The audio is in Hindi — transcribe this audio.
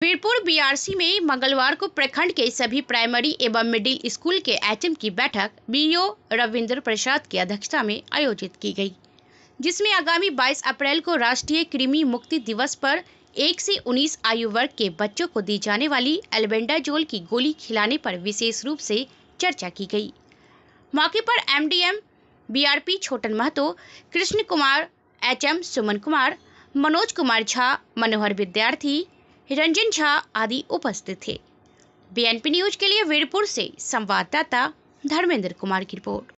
पीरपुर बीआरसी में मंगलवार को प्रखंड के सभी प्राइमरी एवं मिडिल स्कूल के एचएम की बैठक बीओ रविंद्र प्रसाद की अध्यक्षता में आयोजित की गई जिसमें आगामी 22 अप्रैल को राष्ट्रीय कृमि मुक्ति दिवस पर 1 से 19 आयु वर्ग के बच्चों को दी जाने वाली एल्बेंडाजोल की गोली खिलाने पर विशेष रूप से चर्चा की गई मौके पर M D Chhotan Mahto Krishna Kumar H Suman Kumar Manoj Kumar Jha Manohar Vidyarthi Hiranjan Jha आदि उपस्थित थे बीएनपी न्यूज के लिए वीरपुर से संवाददाता धर्मेंद्र कुमार की रिपोर्ट